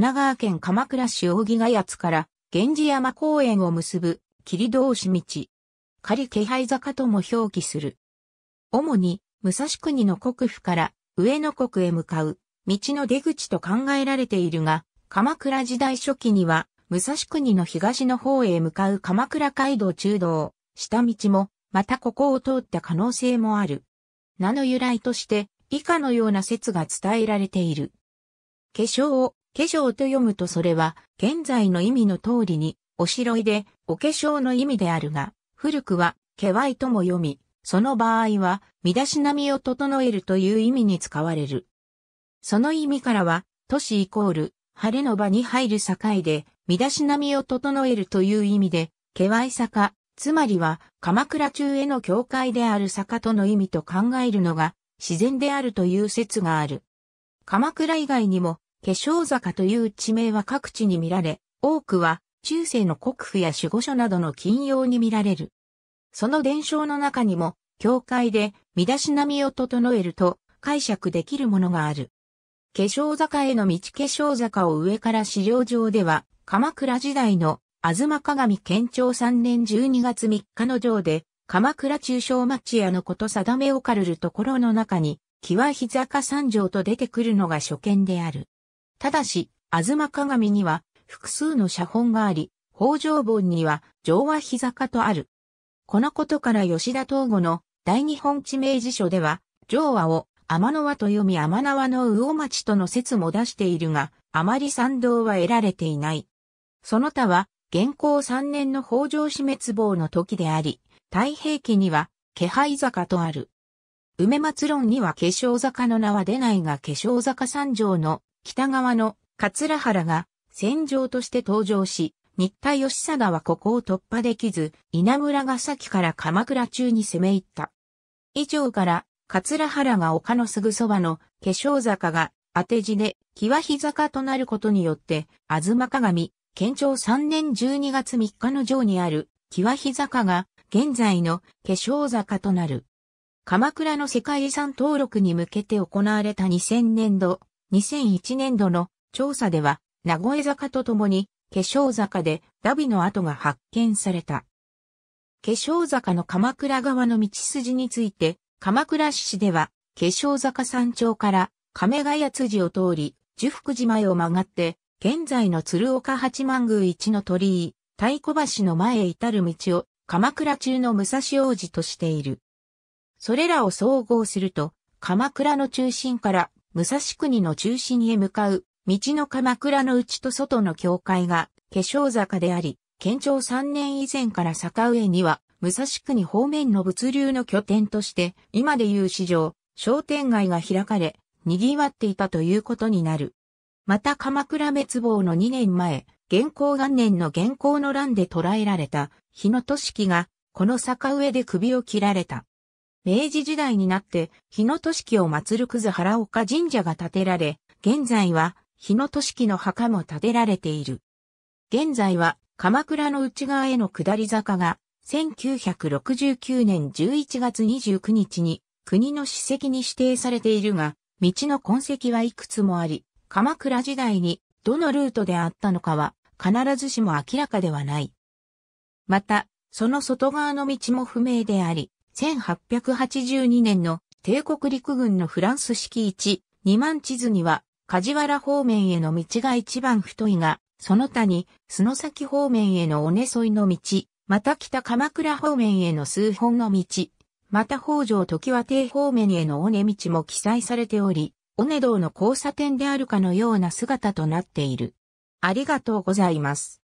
神奈川県鎌倉市扇ヶ谷から源氏山公園を結ぶ霧通し道。仮気配坂とも表記する。主に武蔵国の国府から上野国へ向かう道の出口と考えられているが、鎌倉時代初期には武蔵国の東の方へ向かう鎌倉街道中道、下道もまたここを通った可能性もある。名の由来として以下のような説が伝えられている。化粧を化粧と読むとそれは、現在の意味の通りに、おしろいで、お化粧の意味であるが、古くは、けわいとも読み、その場合は、身だしなみを整えるという意味に使われる。その意味からは、都市イコール、晴れの場に入る境で、身だしなみを整えるという意味で、けわい坂、つまりは、鎌倉中への境界である坂との意味と考えるのが、自然であるという説がある。鎌倉以外にも、化粧坂という地名は各地に見られ、多くは中世の国府や守護所などの金曜に見られる。その伝承の中にも、教会で身だしなみを整えると解釈できるものがある。化粧坂への道化粧坂を上から資料上では、鎌倉時代の東鏡県庁3年12月3日の上で、鎌倉中小町屋のこと定めをかるるところの中に、木は日坂三条と出てくるのが初見である。ただし、あずま鏡には複数の写本があり、北条本には上和膝かとある。このことから吉田東吾の大日本地名辞書では、上和を天の和と読み天縄の魚町との説も出しているが、あまり賛同は得られていない。その他は、現行3年の北条氏滅亡の時であり、太平記には、気配坂とある。梅松論には化粧坂の名は出ないが化粧坂三条の北側の桂原が戦場として登場し、新田義貞はここを突破できず、稲村が先から鎌倉中に攻め入った。以上から、桂原が丘のすぐそばの化粧坂が当て字で、際日坂となることによって、東鏡、県庁3年12月3日の城にある、際日坂が、現在の化粧坂となる。鎌倉の世界遺産登録に向けて行われた2000年度2001年度の調査では、名古屋坂とともに、化粧坂でダビの跡が発見された。化粧坂の鎌倉側の道筋について、鎌倉市では、化粧坂山頂から亀ヶ谷辻を通り、樹福寺前を曲がって、現在の鶴岡八幡宮一の鳥居、太鼓橋の前へ至る道を、鎌倉中の武蔵王子としている。それらを総合すると、鎌倉の中心から武蔵国の中心へ向かう、道の鎌倉の内と外の境界が、化粧坂であり、県庁3年以前から坂上には、武蔵国方面の物流の拠点として、今でいう市場、商店街が開かれ、賑わっていたということになる。また鎌倉滅亡の2年前、元寇元年の元寇の乱で捕らえられた、日野都式が、この坂上で首を切られた。明治時代になって、日野都記を祀る葛原岡神社が建てられ、現在は、日野都記の墓も建てられている。現在は、鎌倉の内側への下り坂が、1969年11月29日に、国の史跡に指定されているが、道の痕跡はいくつもあり、鎌倉時代に、どのルートであったのかは、必ずしも明らかではない。また、その外側の道も不明であり、1882年の帝国陸軍のフランス式1、2万地図には、梶原方面への道が一番太いが、その他に、須崎方面への尾根沿いの道、また北鎌倉方面への数本の道、また北条時和帝方面への尾根道も記載されており、尾根道の交差点であるかのような姿となっている。ありがとうございます。